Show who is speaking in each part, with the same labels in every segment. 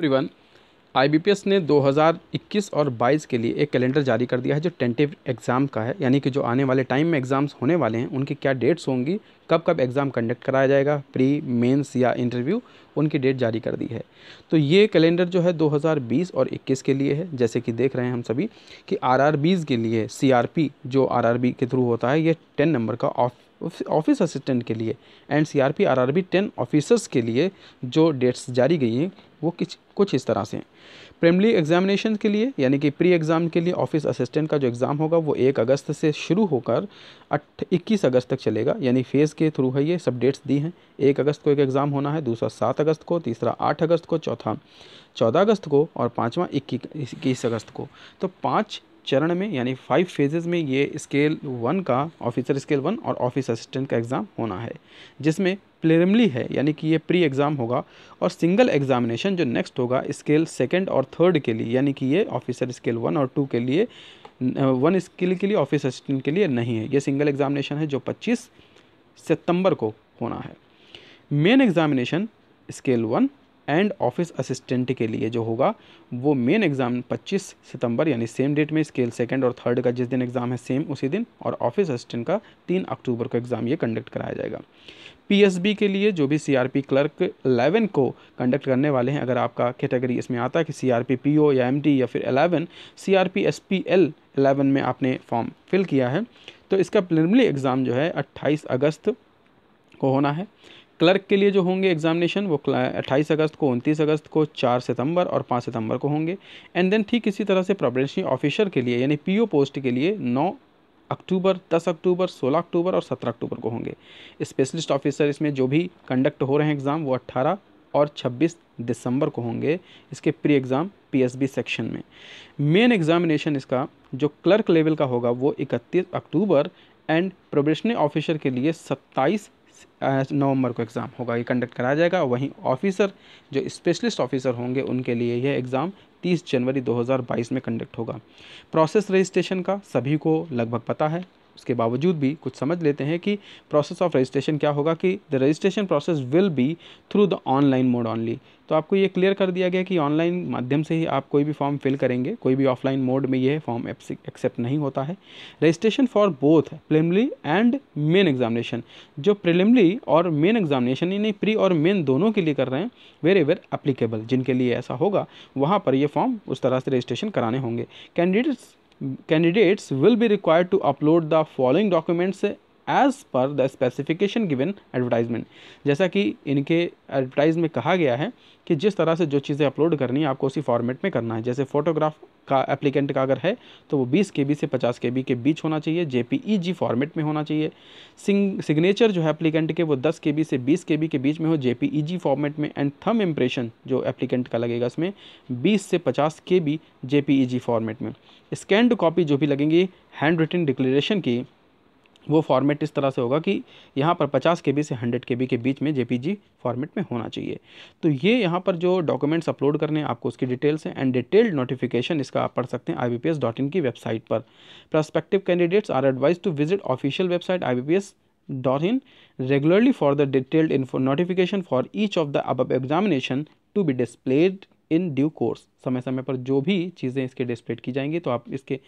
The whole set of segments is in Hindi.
Speaker 1: एवरीवन आईबीपीएस ने 2021 और 22 के लिए एक कैलेंडर जारी कर दिया है जो टेंटिव एग्ज़ाम का है यानी कि जो आने वाले टाइम में एग्ज़ाम्स होने वाले हैं उनकी क्या डेट्स होंगी कब कब एग्ज़ाम कंडक्ट कराया जाएगा प्री मेंस या इंटरव्यू उनकी डेट जारी कर दी है तो ये कैलेंडर जो है 2020 और 21 के लिए है जैसे कि देख रहे हैं हम सभी कि आर के लिए सी जो आर के थ्रू होता है ये टेन नंबर का ऑफ ऑफिस असिस्टेंट के लिए and C R P R R B ten officers के लिए जो डेट्स जारी गई हैं वो कुछ कुछ इस तरह से हैं प्रेमली एग्जामिनेशन के लिए यानी कि प्री एग्ज़ाम के लिए ऑफिस असिस्टेंट का जो एग्ज़ाम होगा वो एक अगस्त से शुरू होकर अट्ठ इक्कीस अगस्त तक चलेगा यानी फेज़ के थ्रू है ये सब डेट्स दी हैं एक अगस्त को एक एग्ज़ाम होना है दूसरा सात अगस्त को तीसरा आठ अगस्त को चौथा चौदह अगस्त को और पाँचवा इक्कीस अगस्त को तो पाँच चरण में यानी फाइव फेजेज़ में ये स्केल वन का ऑफिसर स्केल वन और ऑफिस असिस्टेंट का एग्ज़ाम होना है जिसमें प्लेरमली है यानी कि ये प्री एग्ज़ाम होगा और सिंगल एग्ज़ामिनेशन जो नेक्स्ट होगा स्केल सेकेंड और थर्ड के लिए यानी कि ये ऑफिसर स्केल वन और टू के लिए वन स्किल के लिए ऑफिस असिस्टेंट के लिए नहीं है ये सिंगल एग्जामिनेशन है जो पच्चीस सितंबर को होना है main examination scale one and office assistant के लिए जो होगा वो मेन एग्ज़ाम 25 सितंबर यानी सेम डेट में स्केल सेकंड और थर्ड का जिस दिन एग्ज़ाम है सेम उसी दिन और ऑफिस असिस्टेंट का तीन अक्टूबर को एग्ज़ाम ये कंडक्ट कराया जाएगा पीएसबी के लिए जो भी सीआरपी क्लर्क 11 को कंडक्ट करने वाले हैं अगर आपका कैटेगरी इसमें आता है कि सी आर या एम या फिर एलेवन सी आर 11 में आपने फॉर्म फिल किया है तो इसका प्रिलिमिनरी एग्ज़ाम जो है 28 अगस्त को होना है क्लर्क के लिए जो होंगे एग्जामिनेशन वो अट्ठाईस अगस्त को उनतीस अगस्त को चार सितंबर और पाँच सितंबर को होंगे एंड देन ठीक इसी तरह से प्रोबेशनरी ऑफिसर के लिए यानी पीओ पोस्ट के लिए नौ अक्टूबर दस अक्टूबर सोलह अक्टूबर और सत्रह अक्टूबर को होंगे स्पेशलिस्ट ऑफिसर इसमें जो भी कंडक्ट हो रहे हैं एग्ज़ाम वो अट्ठारह और छब्बीस दिसंबर को होंगे इसके प्री एग्ज़ाम पी सेक्शन में मेन एग्ज़ामिनेशन इसका जो क्लर्क लेवल का होगा वो इकतीस अक्टूबर एंड प्रोबेशनरी ऑफिसर के लिए सत्ताईस नवंबर को एग्ज़ाम होगा ये कंडक्ट कराया जाएगा वहीं ऑफिसर जो स्पेशलिस्ट ऑफिसर होंगे उनके लिए यह एग्ज़ाम 30 जनवरी 2022 में कंडक्ट होगा प्रोसेस रजिस्ट्रेशन का सभी को लगभग पता है उसके बावजूद भी कुछ समझ लेते हैं कि प्रोसेस ऑफ रजिस्ट्रेशन क्या होगा कि the registration process will be through the online mode only तो आपको ये क्लियर कर दिया गया कि ऑनलाइन माध्यम से ही आप कोई भी फॉर्म फिल करेंगे कोई भी ऑफलाइन मोड में यह फॉर्म एक्सेप्ट नहीं होता है registration for both preliminary and main examination जो प्रिलिमरी और मेन एग्जामिनेशन यानी प्री और मेन दोनों के लिए कर रहे हैं वेर एवर अप्लीकेबल जिनके लिए ऐसा होगा वहाँ पर यह फॉर्म उस तरह से रजिस्ट्रेशन कराने होंगे candidates candidates will be required to upload the following documents as per the specification given advertisement जैसा कि इनके एडवर्टाइज में कहा गया है कि जिस तरह से जो चीज़ें अपलोड करनी है आपको उसी फॉर्मेट में करना है जैसे फोटोग्राफ का एप्लीकेंट का अगर है तो वो 20 के से 50 के के बीच होना चाहिए जे फॉर्मेट में होना चाहिए सिग्नेचर जो है एप्लीकेंट के वो 10 के से 20 के के बीच में हो जे फॉर्मेट में एंड थम इम्प्रेशन जो एप्लीकेंट का लगेगा इसमें 20 से 50 के बी जे फॉर्मेट में स्कैंड कॉपी जो भी लगेंगी हैंड रिटन डिक्लेरेशन की वो फॉर्मेट इस तरह से होगा कि यहाँ पर 50 के बी से 100 के बी के बीच में जे फॉर्मेट में होना चाहिए तो ये यहाँ पर जो डॉक्यूमेंट्स अपलोड करने हैं आपको उसकी डिटेल्स हैं एंड डिटेल्ड नोटिफिकेशन इसका आप पढ़ सकते हैं आई की वेबसाइट पर prospective candidates are advise to visit official website I dot in regularly for the detailed in notification for each of the above examination to be displayed in due course समय समय पर जो भी चीज़ें इसके डिस्प्लेट की जाएंगी तो आप इसके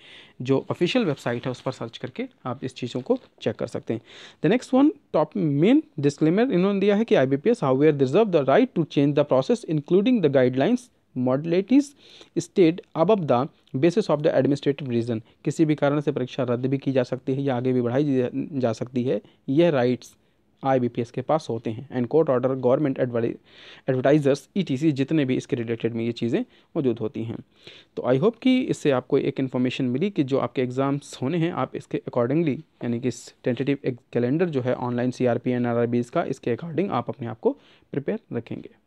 Speaker 1: जो ऑफिशियल वेबसाइट है उस पर सर्च करके आप इस चीज़ों को चेक कर सकते हैं the next one top main disclaimer इन्होंने दिया है कि I B P S however reserve the right to change the process including the guidelines modalities state अब the basis of the administrative reason किसी भी कारण से परीक्षा रद्द भी की जा सकती है या आगे भी बढ़ाई जा सकती है यह राइट्स आईबीपीएस के पास होते हैं and court order government advertisers ETC जितने भी इसके रिलेटेड में ये चीज़ें मौजूद होती हैं तो आई होप कि इससे आपको एक इन्फॉर्मेशन मिली कि जो आपके एग्ज़ाम्स होने हैं आप इसके अकॉर्डिंगली यानी कि इस टेंटेटिव कैलेंडर जो है online C R P N R R Bs का इसके अकॉर्डिंग आप अपने आप को प्रिपेयर रखेंगे